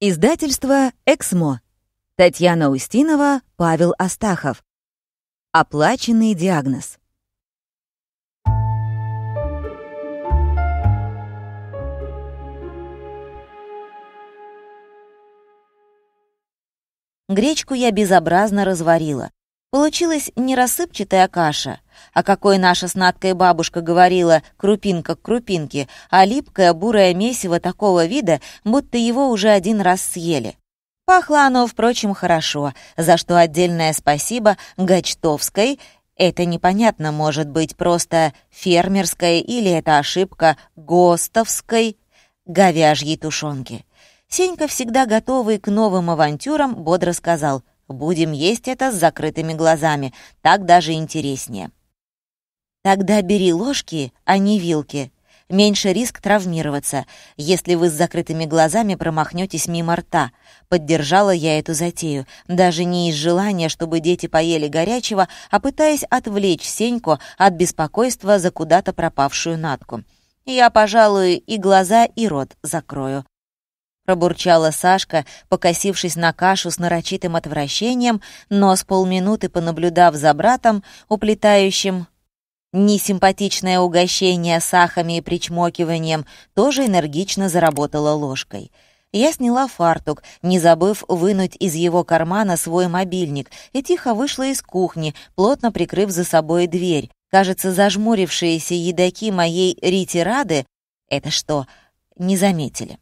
Издательство «Эксмо». Татьяна Устинова, Павел Астахов. Оплаченный диагноз. Гречку я безобразно разварила, Получилась не рассыпчатая каша, а какой наша с Надкой бабушка говорила «крупинка к крупинке», а липкое бурое месиво такого вида, будто его уже один раз съели. Пахло оно, впрочем, хорошо, за что отдельное спасибо Гачтовской. Это непонятно, может быть, просто фермерской или это ошибка ГОСТовской говяжьей тушенки. Сенька, всегда готовый к новым авантюрам, бодро сказал — Будем есть это с закрытыми глазами, так даже интереснее. Тогда бери ложки, а не вилки. Меньше риск травмироваться, если вы с закрытыми глазами промахнетесь мимо рта. Поддержала я эту затею, даже не из желания, чтобы дети поели горячего, а пытаясь отвлечь Сеньку от беспокойства за куда-то пропавшую натку. Я, пожалуй, и глаза, и рот закрою пробурчала Сашка, покосившись на кашу с нарочитым отвращением, но с полминуты понаблюдав за братом, уплетающим несимпатичное угощение сахами и причмокиванием, тоже энергично заработала ложкой. Я сняла фартук, не забыв вынуть из его кармана свой мобильник, и тихо вышла из кухни, плотно прикрыв за собой дверь. Кажется, зажмурившиеся едоки моей ретирады — это что, не заметили.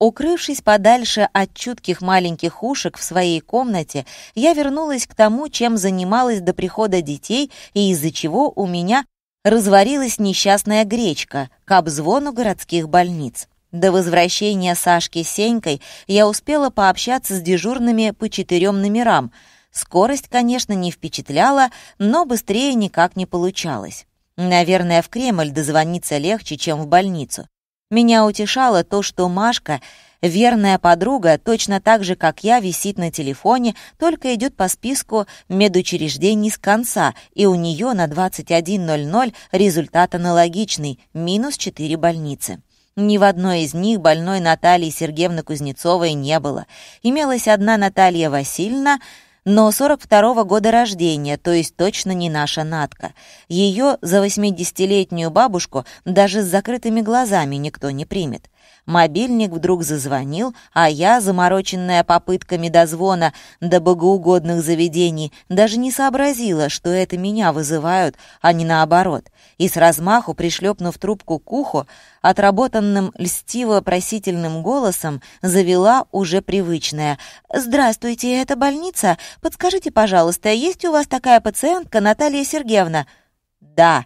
Укрывшись подальше от чутких маленьких ушек в своей комнате, я вернулась к тому, чем занималась до прихода детей и из-за чего у меня разварилась несчастная гречка к обзвону городских больниц. До возвращения Сашки с Сенькой я успела пообщаться с дежурными по четырем номерам. Скорость, конечно, не впечатляла, но быстрее никак не получалось. Наверное, в Кремль дозвониться легче, чем в больницу. Меня утешало то, что Машка, верная подруга, точно так же, как я, висит на телефоне, только идет по списку медучреждений с конца, и у нее на 21.00 результат аналогичный — минус 4 больницы. Ни в одной из них больной Натальи Сергеевны Кузнецовой не было. Имелась одна Наталья Васильевна — но 42-го года рождения, то есть точно не наша Натка. Ее за 80-летнюю бабушку даже с закрытыми глазами никто не примет. Мобильник вдруг зазвонил, а я, замороченная попытками дозвона до богоугодных заведений, даже не сообразила, что это меня вызывают, а не наоборот. И с размаху, пришлепнув трубку к уху, отработанным льстиво-просительным голосом завела уже привычная. «Здравствуйте, это больница? Подскажите, пожалуйста, есть у вас такая пациентка Наталья Сергеевна?» «Да»,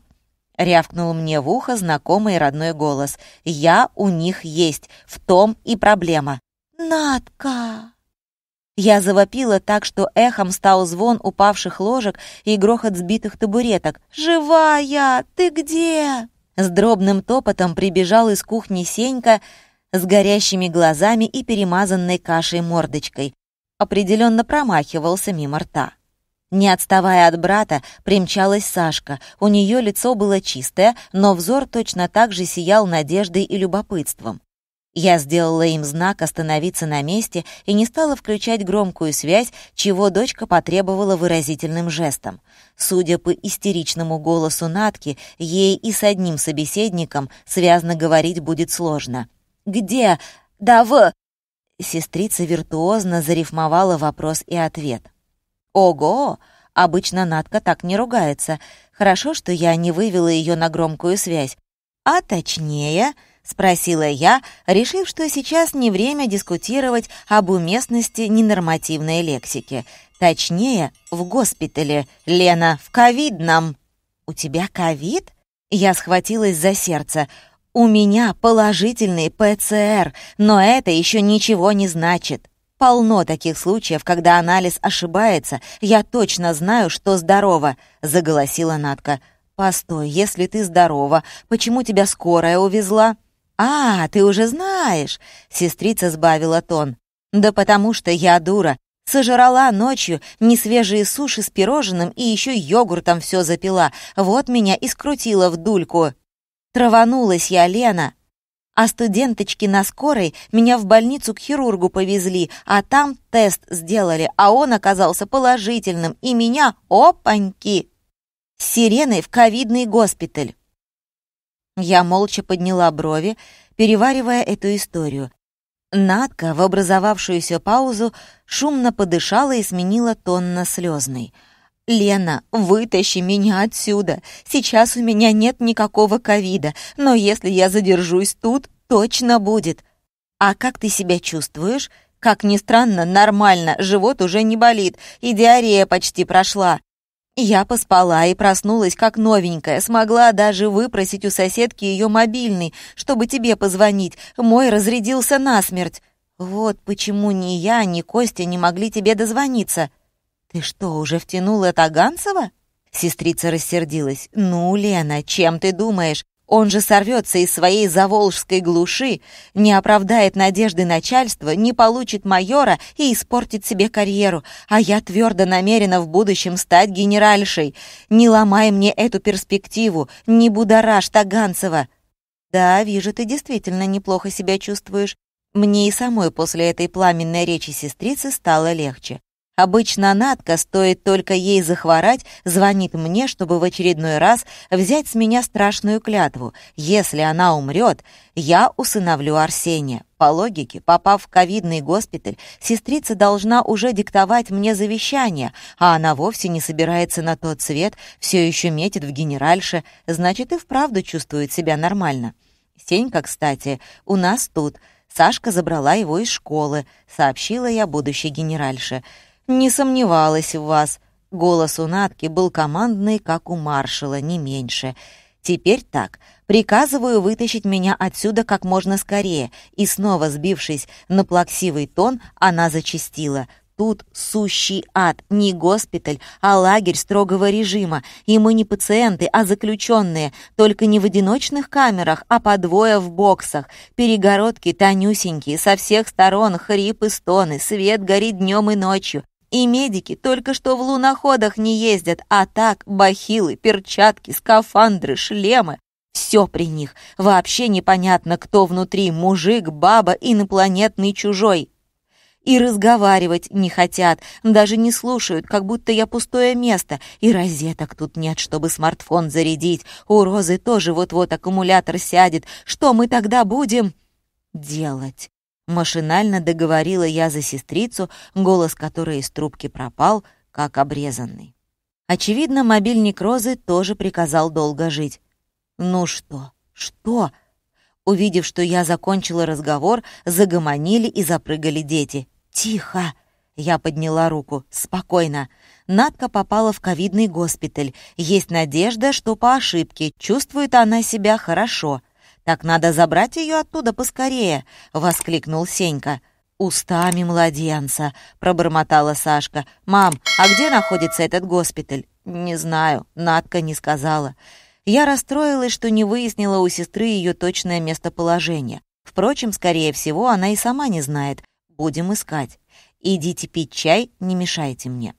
— рявкнул мне в ухо знакомый родной голос. «Я у них есть, в том и проблема». «Надка!» Я завопила так, что эхом стал звон упавших ложек и грохот сбитых табуреток. «Живая! Ты где?» С дробным топотом прибежал из кухни Сенька с горящими глазами и перемазанной кашей мордочкой. Определенно промахивался мимо рта. Не отставая от брата, примчалась Сашка. У нее лицо было чистое, но взор точно так же сиял надеждой и любопытством. Я сделала им знак остановиться на месте и не стала включать громкую связь, чего дочка потребовала выразительным жестом. Судя по истеричному голосу Натки, ей и с одним собеседником связно говорить будет сложно. «Где? Да в...» Сестрица виртуозно зарифмовала вопрос и ответ. Ого! Обычно Надка так не ругается. Хорошо, что я не вывела ее на громкую связь. А точнее, спросила я, решив, что сейчас не время дискутировать об уместности ненормативной лексики. Точнее, в госпитале, Лена, в ковидном. У тебя ковид? Я схватилась за сердце. У меня положительный ПЦР, но это еще ничего не значит. Полно таких случаев, когда анализ ошибается. Я точно знаю, что здорова», — заголосила Натка. «Постой, если ты здорова, почему тебя скорая увезла?» «А, ты уже знаешь!» — сестрица сбавила тон. «Да потому что я дура. Сожрала ночью несвежие суши с пирожным и еще йогуртом все запила. Вот меня и скрутила в дульку. Траванулась я, Лена а студенточки на скорой меня в больницу к хирургу повезли, а там тест сделали, а он оказался положительным, и меня, опаньки, с сиреной в ковидный госпиталь. Я молча подняла брови, переваривая эту историю. Надка в образовавшуюся паузу шумно подышала и сменила тон на слезный — «Лена, вытащи меня отсюда. Сейчас у меня нет никакого ковида, но если я задержусь тут, точно будет. А как ты себя чувствуешь?» «Как ни странно, нормально, живот уже не болит, и диарея почти прошла. Я поспала и проснулась как новенькая, смогла даже выпросить у соседки ее мобильный, чтобы тебе позвонить. Мой разрядился насмерть. Вот почему ни я, ни Костя не могли тебе дозвониться. «Ты что, уже втянула Таганцева?» Сестрица рассердилась. «Ну, Лена, чем ты думаешь? Он же сорвется из своей заволжской глуши, не оправдает надежды начальства, не получит майора и испортит себе карьеру. А я твердо намерена в будущем стать генеральшей. Не ломай мне эту перспективу, не будораж Таганцева». «Да, вижу, ты действительно неплохо себя чувствуешь. Мне и самой после этой пламенной речи сестрицы стало легче. Обычно Надка стоит только ей захворать, звонит мне, чтобы в очередной раз взять с меня страшную клятву. Если она умрет, я усыновлю Арсения. По логике, попав в ковидный госпиталь, сестрица должна уже диктовать мне завещание, а она вовсе не собирается на тот свет, все еще метит в генеральше, значит и вправду чувствует себя нормально. Сенька, кстати, у нас тут. Сашка забрала его из школы, сообщила я будущей генеральше не сомневалась в вас». Голос у Натки был командный, как у маршала, не меньше. «Теперь так. Приказываю вытащить меня отсюда как можно скорее». И снова сбившись на плаксивый тон, она зачастила. Тут сущий ад, не госпиталь, а лагерь строгого режима. И мы не пациенты, а заключенные. Только не в одиночных камерах, а по двое в боксах. Перегородки тонюсенькие, со всех сторон хрип и стоны, свет горит днем и ночью. И медики только что в луноходах не ездят, а так бахилы, перчатки, скафандры, шлемы. Все при них. Вообще непонятно, кто внутри, мужик, баба, инопланетный чужой. И разговаривать не хотят, даже не слушают, как будто я пустое место. И розеток тут нет, чтобы смартфон зарядить. У Розы тоже вот-вот аккумулятор сядет. Что мы тогда будем делать? Машинально договорила я за сестрицу, голос которой из трубки пропал, как обрезанный. Очевидно, мобильник Розы тоже приказал долго жить. «Ну что? Что?» Увидев, что я закончила разговор, загомонили и запрыгали дети. «Тихо!» Я подняла руку. «Спокойно. Надка попала в ковидный госпиталь. Есть надежда, что по ошибке. Чувствует она себя хорошо. «Так надо забрать ее оттуда поскорее!» — воскликнул Сенька. «Устами младенца!» — пробормотала Сашка. «Мам, а где находится этот госпиталь?» «Не знаю», — Надка не сказала. Я расстроилась, что не выяснила у сестры ее точное местоположение. Впрочем, скорее всего, она и сама не знает. Будем искать. Идите пить чай, не мешайте мне.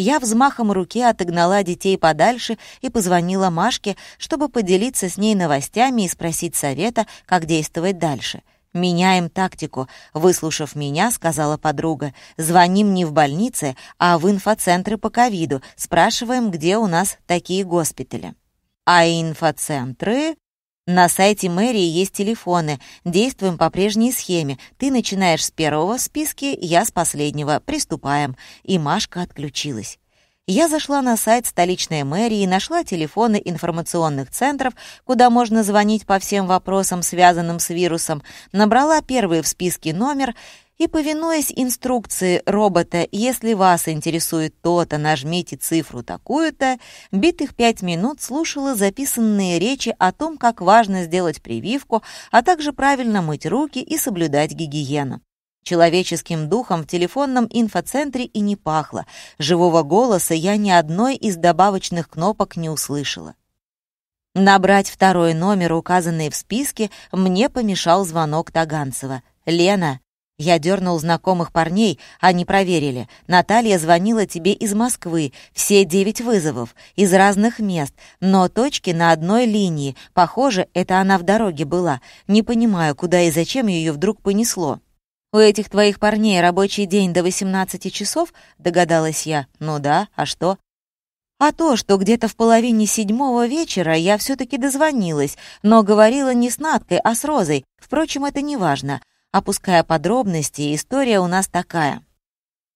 Я взмахом руки отогнала детей подальше и позвонила Машке, чтобы поделиться с ней новостями и спросить совета, как действовать дальше. «Меняем тактику», — выслушав меня, сказала подруга. «Звоним не в больнице, а в инфоцентры по ковиду, спрашиваем, где у нас такие госпитали». «А инфоцентры?» На сайте мэрии есть телефоны. Действуем по прежней схеме. Ты начинаешь с первого в списке, я с последнего. Приступаем». И Машка отключилась я зашла на сайт столичной мэрии и нашла телефоны информационных центров, куда можно звонить по всем вопросам, связанным с вирусом, набрала первый в списке номер и, повинуясь инструкции робота «Если вас интересует то-то, нажмите цифру такую-то», битых пять минут слушала записанные речи о том, как важно сделать прививку, а также правильно мыть руки и соблюдать гигиену. Человеческим духом в телефонном инфоцентре и не пахло. Живого голоса я ни одной из добавочных кнопок не услышала. Набрать второй номер, указанный в списке, мне помешал звонок Таганцева. «Лена!» Я дернул знакомых парней, они проверили. «Наталья звонила тебе из Москвы, все девять вызовов, из разных мест, но точки на одной линии. Похоже, это она в дороге была. Не понимаю, куда и зачем ее вдруг понесло». «У этих твоих парней рабочий день до 18 часов?» — догадалась я. «Ну да, а что?» А то, что где-то в половине седьмого вечера я все-таки дозвонилась, но говорила не с Наткой, а с Розой. Впрочем, это не важно. Опуская подробности, история у нас такая.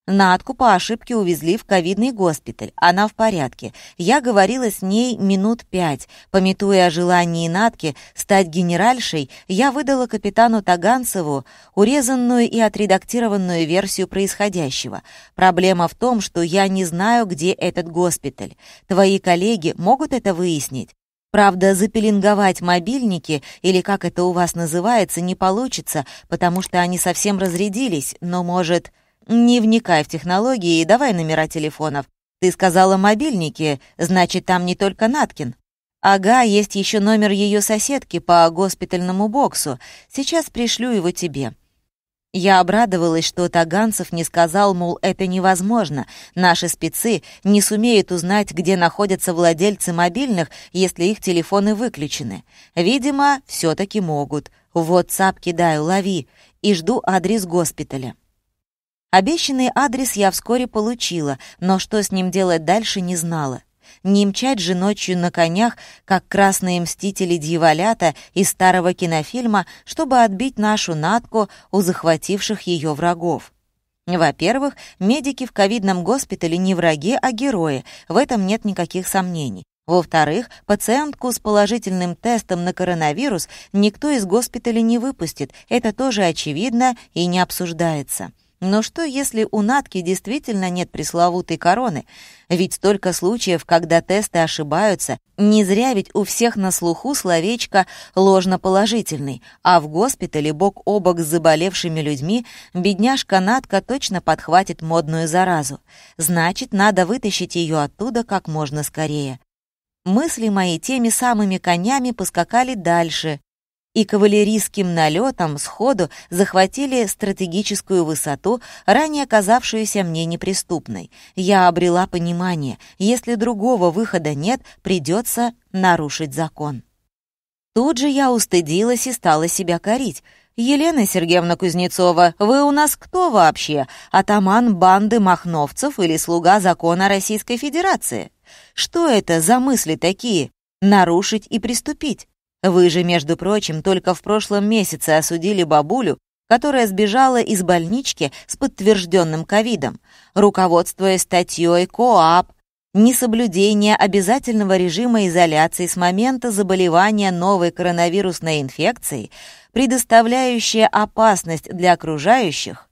Надку по ошибке увезли в ковидный госпиталь. Она в порядке. Я говорила с ней минут пять. Пометуя о желании Натки стать генеральшей, я выдала капитану Таганцеву урезанную и отредактированную версию происходящего. Проблема в том, что я не знаю, где этот госпиталь. Твои коллеги могут это выяснить? Правда, запеленговать мобильники, или как это у вас называется, не получится, потому что они совсем разрядились, но, может... «Не вникай в технологии и давай номера телефонов. Ты сказала мобильники, значит, там не только Наткин». «Ага, есть еще номер ее соседки по госпитальному боксу. Сейчас пришлю его тебе». Я обрадовалась, что Таганцев не сказал, мол, это невозможно. Наши спецы не сумеют узнать, где находятся владельцы мобильных, если их телефоны выключены. Видимо, все таки могут. Вот сап кидаю, лови. И жду адрес госпиталя. Обещанный адрес я вскоре получила, но что с ним делать дальше, не знала. Не мчать же ночью на конях, как красные мстители дьяволята из старого кинофильма, чтобы отбить нашу натку у захвативших ее врагов. Во-первых, медики в ковидном госпитале не враги, а герои, в этом нет никаких сомнений. Во-вторых, пациентку с положительным тестом на коронавирус никто из госпиталя не выпустит, это тоже очевидно и не обсуждается. Но что, если у Натки действительно нет пресловутой короны? Ведь столько случаев, когда тесты ошибаются, не зря ведь у всех на слуху словечко «ложноположительный», а в госпитале бок о бок с заболевшими людьми бедняжка Натка точно подхватит модную заразу. Значит, надо вытащить ее оттуда как можно скорее. Мысли мои теми самыми конями поскакали дальше, и кавалерийским налетом сходу захватили стратегическую высоту, ранее оказавшуюся мне неприступной. Я обрела понимание, если другого выхода нет, придется нарушить закон. Тут же я устыдилась и стала себя корить. «Елена Сергеевна Кузнецова, вы у нас кто вообще? Атаман банды махновцев или слуга закона Российской Федерации? Что это за мысли такие? Нарушить и приступить? Вы же, между прочим, только в прошлом месяце осудили бабулю, которая сбежала из больнички с подтвержденным ковидом, руководствуясь статьей КОАП «Несоблюдение обязательного режима изоляции с момента заболевания новой коронавирусной инфекцией, предоставляющее опасность для окружающих,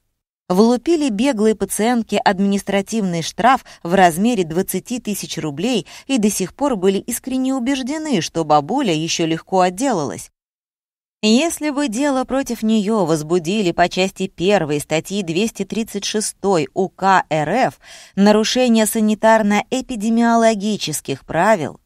влупили беглые пациентки административный штраф в размере 20 тысяч рублей и до сих пор были искренне убеждены, что бабуля еще легко отделалась. Если бы дело против нее возбудили по части 1 статьи 236 УК РФ «Нарушение санитарно-эпидемиологических правил»,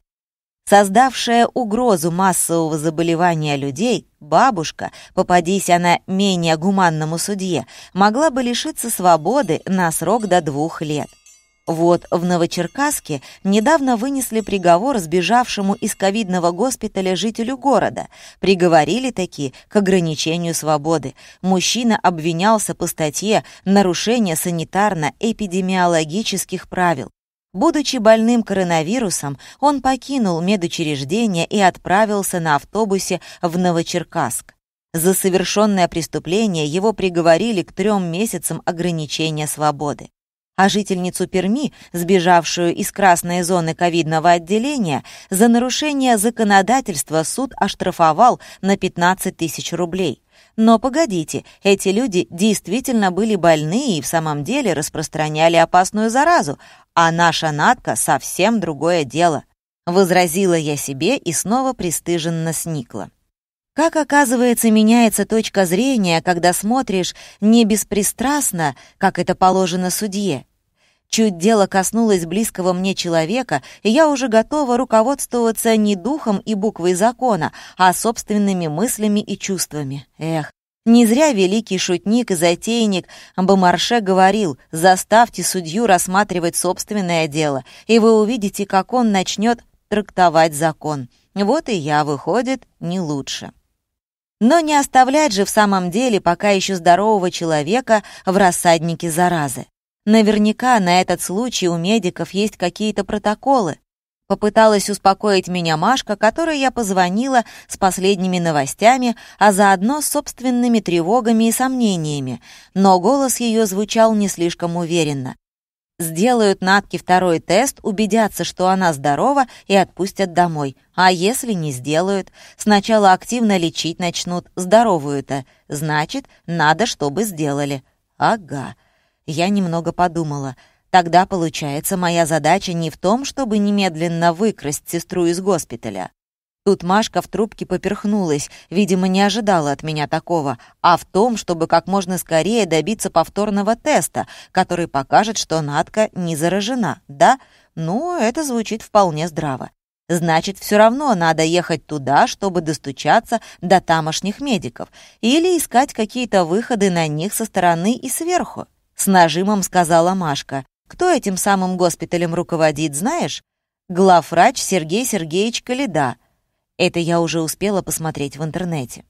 создавшая угрозу массового заболевания людей, бабушка, попадись она менее гуманному судье, могла бы лишиться свободы на срок до двух лет. Вот в Новочеркасске недавно вынесли приговор сбежавшему из ковидного госпиталя жителю города. Приговорили такие к ограничению свободы. Мужчина обвинялся по статье «Нарушение санитарно-эпидемиологических правил». Будучи больным коронавирусом, он покинул медучреждение и отправился на автобусе в Новочеркасск. За совершенное преступление его приговорили к трем месяцам ограничения свободы. А жительницу Перми, сбежавшую из красной зоны ковидного отделения, за нарушение законодательства суд оштрафовал на 15 тысяч рублей. Но погодите, эти люди действительно были больны и в самом деле распространяли опасную заразу, а наша Натка совсем другое дело. Возразила я себе и снова пристыженно сникла. Как оказывается, меняется точка зрения, когда смотришь не беспристрастно, как это положено судье. Чуть дело коснулось близкого мне человека, и я уже готова руководствоваться не духом и буквой закона, а собственными мыслями и чувствами. Эх, не зря великий шутник и затейник Бомарше говорил «Заставьте судью рассматривать собственное дело, и вы увидите, как он начнет трактовать закон». Вот и я, выходит, не лучше. Но не оставлять же в самом деле пока еще здорового человека в рассаднике заразы. Наверняка на этот случай у медиков есть какие-то протоколы. Попыталась успокоить меня Машка, которой я позвонила с последними новостями, а заодно с собственными тревогами и сомнениями, но голос ее звучал не слишком уверенно. Сделают Натке второй тест, убедятся, что она здорова, и отпустят домой. А если не сделают? Сначала активно лечить начнут, здоровую-то. Значит, надо, чтобы сделали. Ага. Я немного подумала — Тогда, получается, моя задача не в том, чтобы немедленно выкрасть сестру из госпиталя. Тут Машка в трубке поперхнулась, видимо, не ожидала от меня такого, а в том, чтобы как можно скорее добиться повторного теста, который покажет, что Натка не заражена, да? Ну, это звучит вполне здраво. Значит, все равно надо ехать туда, чтобы достучаться до тамошних медиков или искать какие-то выходы на них со стороны и сверху. С нажимом сказала Машка. Кто этим самым госпиталем руководит, знаешь? Главврач Сергей Сергеевич Каледа. Это я уже успела посмотреть в интернете.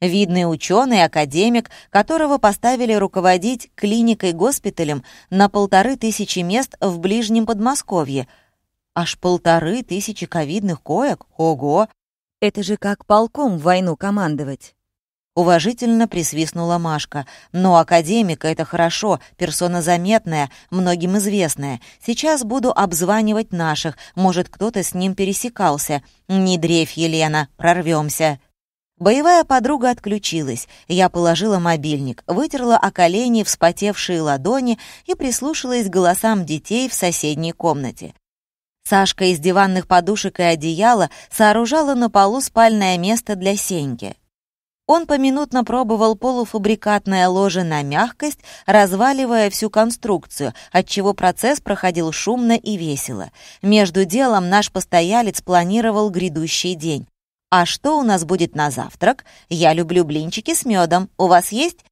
Видный ученый, академик, которого поставили руководить клиникой-госпиталем на полторы тысячи мест в Ближнем Подмосковье. Аж полторы тысячи ковидных коек? Ого! Это же как полком в войну командовать. Уважительно присвистнула Машка. «Но академика — это хорошо, персона заметная, многим известная. Сейчас буду обзванивать наших, может, кто-то с ним пересекался. Не дрейфь, Елена, прорвемся. Боевая подруга отключилась. Я положила мобильник, вытерла о колени вспотевшие ладони и прислушалась к голосам детей в соседней комнате. Сашка из диванных подушек и одеяла сооружала на полу спальное место для Сеньки. Он поминутно пробовал полуфабрикатное ложе на мягкость, разваливая всю конструкцию, отчего процесс проходил шумно и весело. Между делом наш постоялец планировал грядущий день. «А что у нас будет на завтрак? Я люблю блинчики с медом. У вас есть?»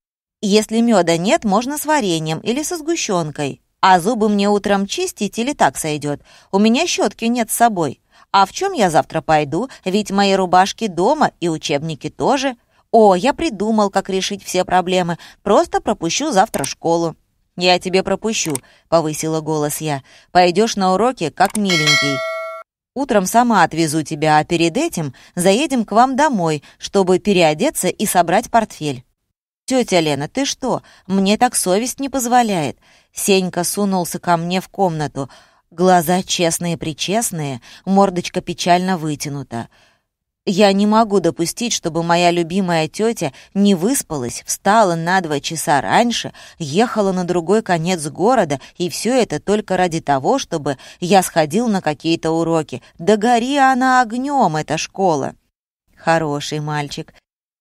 «Если меда нет, можно с вареньем или со сгущенкой. А зубы мне утром чистить или так сойдет? У меня щетки нет с собой. А в чем я завтра пойду? Ведь мои рубашки дома и учебники тоже. «О, я придумал, как решить все проблемы. Просто пропущу завтра школу». «Я тебе пропущу», — повысила голос я. «Пойдешь на уроки, как миленький». Утром сама отвезу тебя, а перед этим заедем к вам домой, чтобы переодеться и собрать портфель». «Тетя Лена, ты что? Мне так совесть не позволяет». Сенька сунулся ко мне в комнату. Глаза честные-причестные, мордочка печально вытянута. Я не могу допустить, чтобы моя любимая тетя не выспалась, встала на два часа раньше, ехала на другой конец города, и все это только ради того, чтобы я сходил на какие-то уроки. Да гори она огнем, эта школа. Хороший мальчик.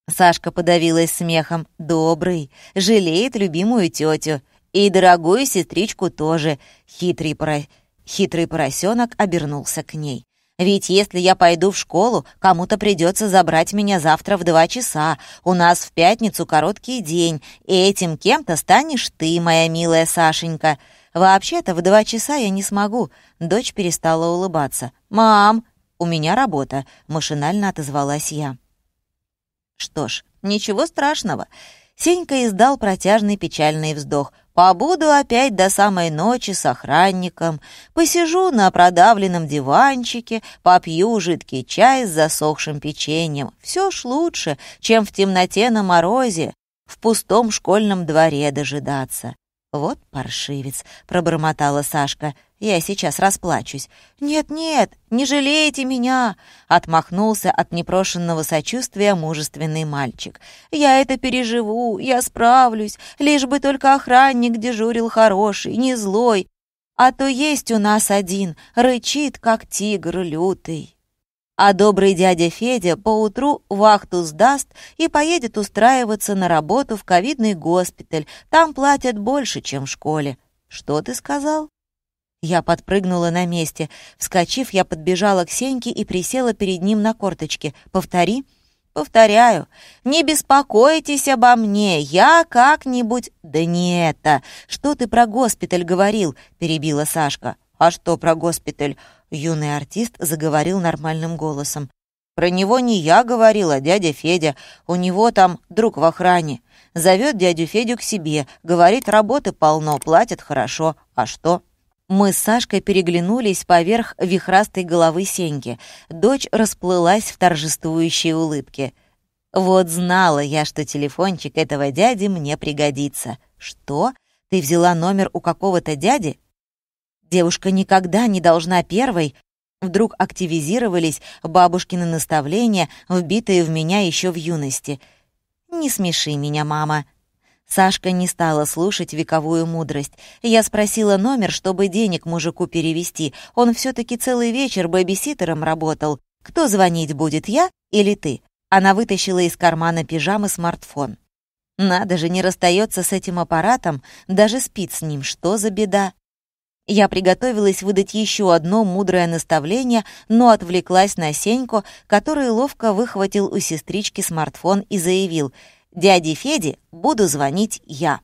Сашка подавилась смехом. Добрый, жалеет любимую тетю. И дорогую сестричку тоже. Хитрый, про... Хитрый поросенок обернулся к ней. Ведь если я пойду в школу, кому-то придется забрать меня завтра в два часа. У нас в пятницу короткий день, и этим кем-то станешь ты, моя милая Сашенька. Вообще-то в два часа я не смогу». Дочь перестала улыбаться. «Мам, у меня работа», — машинально отозвалась я. Что ж, ничего страшного. Сенька издал протяжный печальный вздох — Побуду опять до самой ночи с охранником, посижу на продавленном диванчике, попью жидкий чай с засохшим печеньем. Все ж лучше, чем в темноте на морозе, в пустом школьном дворе дожидаться. «Вот паршивец», — пробормотала Сашка, — я сейчас расплачусь. Нет-нет, не жалейте меня!» Отмахнулся от непрошенного сочувствия мужественный мальчик. «Я это переживу, я справлюсь, лишь бы только охранник дежурил хороший, не злой. А то есть у нас один, рычит, как тигр лютый». А добрый дядя Федя поутру вахту сдаст и поедет устраиваться на работу в ковидный госпиталь. Там платят больше, чем в школе. Что ты сказал? Я подпрыгнула на месте. Вскочив, я подбежала к Сеньке и присела перед ним на корточке. «Повтори». «Повторяю, не беспокойтесь обо мне, я как-нибудь...» «Да не это! Что ты про госпиталь говорил?» — перебила Сашка. «А что про госпиталь?» — юный артист заговорил нормальным голосом. «Про него не я говорила, а дядя Федя. У него там друг в охране. Зовет дядю Федю к себе, говорит, работы полно, платят хорошо. А что?» Мы с Сашкой переглянулись поверх вихрастой головы Сеньки. Дочь расплылась в торжествующей улыбке. «Вот знала я, что телефончик этого дяди мне пригодится». «Что? Ты взяла номер у какого-то дяди?» «Девушка никогда не должна первой». Вдруг активизировались бабушкины наставления, вбитые в меня еще в юности. «Не смеши меня, мама», Сашка не стала слушать вековую мудрость. Я спросила номер, чтобы денег мужику перевести. Он все-таки целый вечер бэбиситером работал. Кто звонить будет, я или ты? Она вытащила из кармана пижамы смартфон. Надо же, не расстается с этим аппаратом, даже спит с ним, что за беда? Я приготовилась выдать еще одно мудрое наставление, но отвлеклась на Сеньку, который ловко выхватил у сестрички смартфон и заявил — Дяде Феде буду звонить я.